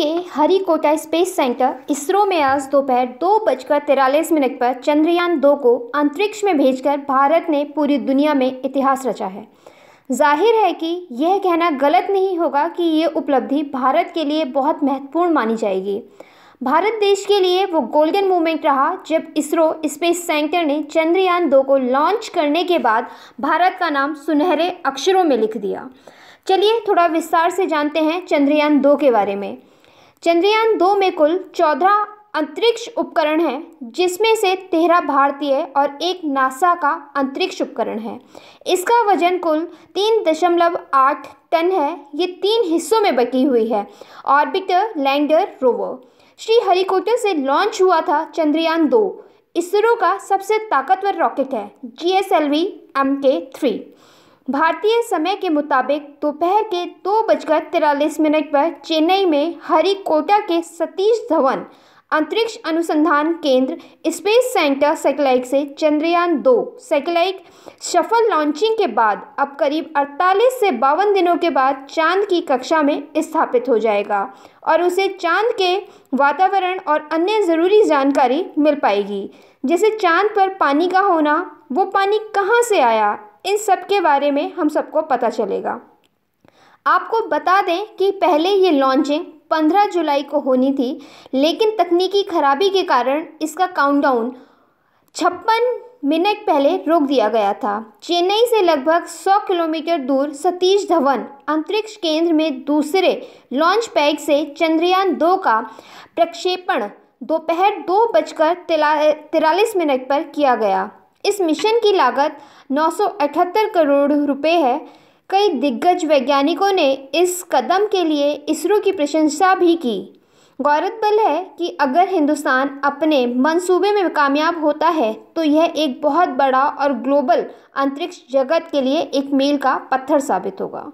के Harikota space centre ISRO में आज दोपहर दो बजकर तिरालीस मिनट पर चंद्रयान दो को अंतरिक्ष में भेजकर भारत ने पूरी दुनिया में इतिहास रचा है जाहिर है कि यह कहना गलत नहीं होगा कि ये उपलब्धि भारत के लिए बहुत महत्वपूर्ण मानी जाएगी भारत देश के लिए वो गोल्डन मोमेंट रहा जब इसरो स्पेस सेंटर ने चंद्रयान दो को लॉन्च करने के बाद भारत का नाम सुनहरे अक्षरों में लिख दिया चलिए थोड़ा विस्तार से जानते हैं चंद्रयान दो के बारे में चंद्रयान दो में कुल चौदह अंतरिक्ष उपकरण हैं जिसमें से तेरह भारतीय और एक नासा का अंतरिक्ष उपकरण है इसका वजन कुल तीन दशमलव आठ टन है ये तीन हिस्सों में बटी हुई है ऑर्बिटर लैंडर रोवर श्रीहरिकोटा से लॉन्च हुआ था चंद्रयान दो इसरो का सबसे ताकतवर रॉकेट है G S L V M K three भारतीय समय के मुताबिक दोपहर के दो बजकर तिरालीस मिनट पर चेन्नई में हरिकोटा के सतीश धवन अंतरिक्ष अनुसंधान केंद्र स्पेस सेंटर सेटेलाइट से चंद्रयान दो सेटेलाइट सफल लॉन्चिंग के बाद अब करीब 48 से बावन दिनों के बाद चांद की कक्षा में स्थापित हो जाएगा और उसे चांद के वातावरण और अन्य ज़रूरी जानकारी मिल पाएगी जैसे चांद पर पानी का होना वो पानी कहाँ से आया इन सब के बारे में हम सबको पता चलेगा आपको बता दें कि पहले ये लॉन्चिंग 15 जुलाई को होनी थी लेकिन तकनीकी खराबी के कारण इसका काउंटडाउन छप्पन मिनट पहले रोक दिया गया था चेन्नई से लगभग 100 किलोमीटर दूर सतीश धवन अंतरिक्ष केंद्र में दूसरे लॉन्च पैड से चंद्रयान दो का प्रक्षेपण दोपहर दो बजकर तिरालीस मिनट पर किया गया इस मिशन की लागत 978 करोड़ रुपए है कई दिग्गज वैज्ञानिकों ने इस कदम के लिए इसरो की प्रशंसा भी की गौरतबल है कि अगर हिंदुस्तान अपने मंसूबे में कामयाब होता है तो यह एक बहुत बड़ा और ग्लोबल अंतरिक्ष जगत के लिए एक मील का पत्थर साबित होगा